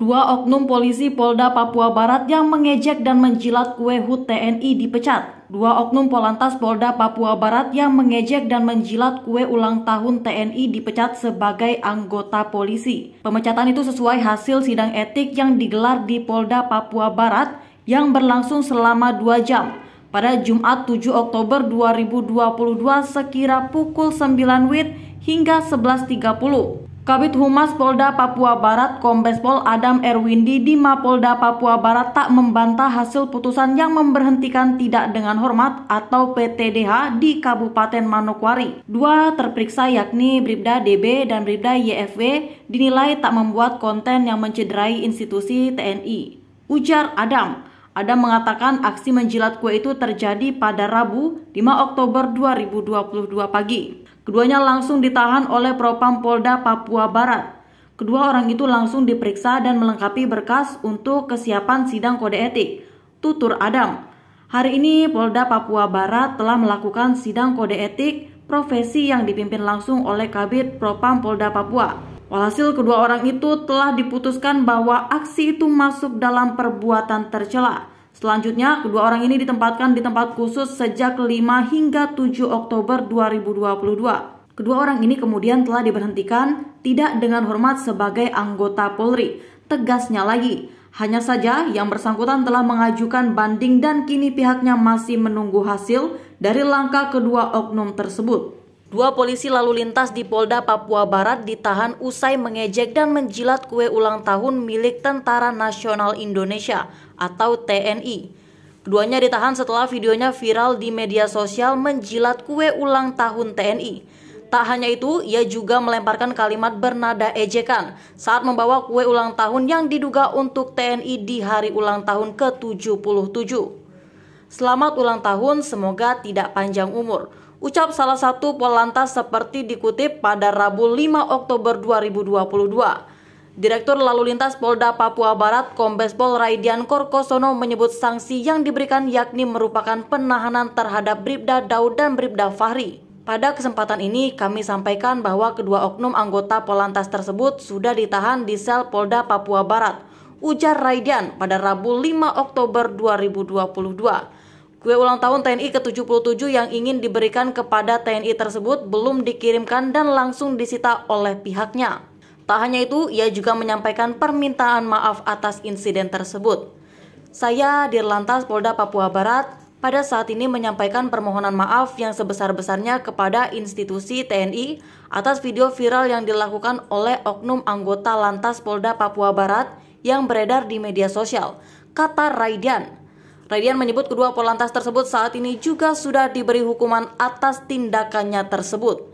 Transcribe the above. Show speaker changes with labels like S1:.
S1: Dua oknum polisi Polda Papua Barat yang mengejek dan menjilat kue HUT TNI dipecat. Dua oknum Polantas Polda Papua Barat yang mengejek dan menjilat kue ulang tahun TNI dipecat sebagai anggota polisi. Pemecatan itu sesuai hasil sidang etik yang digelar di Polda Papua Barat yang berlangsung selama dua jam pada Jumat 7 Oktober 2022 sekira pukul 9 WIB hingga 11.30. Kabit Humas Polda Papua Barat Kombespol Adam Erwindi di Mapolda Papua Barat tak membantah hasil putusan yang memberhentikan tidak dengan hormat atau PTDH di Kabupaten Manokwari. Dua terperiksa yakni Bribda DB dan Bribda YFW dinilai tak membuat konten yang mencederai institusi TNI. Ujar Adam, Adam mengatakan aksi menjilat kue itu terjadi pada Rabu 5 Oktober 2022 pagi. Keduanya langsung ditahan oleh Propam Polda Papua Barat. Kedua orang itu langsung diperiksa dan melengkapi berkas untuk kesiapan sidang kode etik. Tutur Adam. Hari ini Polda Papua Barat telah melakukan sidang kode etik profesi yang dipimpin langsung oleh Kabit Propam Polda Papua. Walhasil kedua orang itu telah diputuskan bahwa aksi itu masuk dalam perbuatan tercela. Selanjutnya, kedua orang ini ditempatkan di tempat khusus sejak 5 hingga 7 Oktober 2022. Kedua orang ini kemudian telah diberhentikan tidak dengan hormat sebagai anggota Polri. Tegasnya lagi, hanya saja yang bersangkutan telah mengajukan banding dan kini pihaknya masih menunggu hasil dari langkah kedua oknum tersebut. Dua polisi lalu lintas di Polda Papua Barat ditahan usai mengejek dan menjilat kue ulang tahun milik Tentara Nasional Indonesia atau TNI. Keduanya ditahan setelah videonya viral di media sosial menjilat kue ulang tahun TNI. Tak hanya itu, ia juga melemparkan kalimat bernada ejekan saat membawa kue ulang tahun yang diduga untuk TNI di hari ulang tahun ke-77. Selamat ulang tahun, semoga tidak panjang umur ucap salah satu polantas seperti dikutip pada Rabu 5 Oktober 2022. Direktur Lalu Lintas Polda Papua Barat Kombes Pol Raidian Korkosono menyebut sanksi yang diberikan yakni merupakan penahanan terhadap Bribda Daud dan Bribda Fahri. Pada kesempatan ini kami sampaikan bahwa kedua oknum anggota Polantas tersebut sudah ditahan di sel Polda Papua Barat, ujar Raidian pada Rabu 5 Oktober 2022. Kue ulang tahun TNI ke-77 yang ingin diberikan kepada TNI tersebut belum dikirimkan dan langsung disita oleh pihaknya. Tak hanya itu, ia juga menyampaikan permintaan maaf atas insiden tersebut. Saya Dirlantas Polda Papua Barat pada saat ini menyampaikan permohonan maaf yang sebesar-besarnya kepada institusi TNI atas video viral yang dilakukan oleh oknum anggota Lantas Polda Papua Barat yang beredar di media sosial, kata Raidian. Radian menyebut kedua polantas tersebut saat ini juga sudah diberi hukuman atas tindakannya tersebut.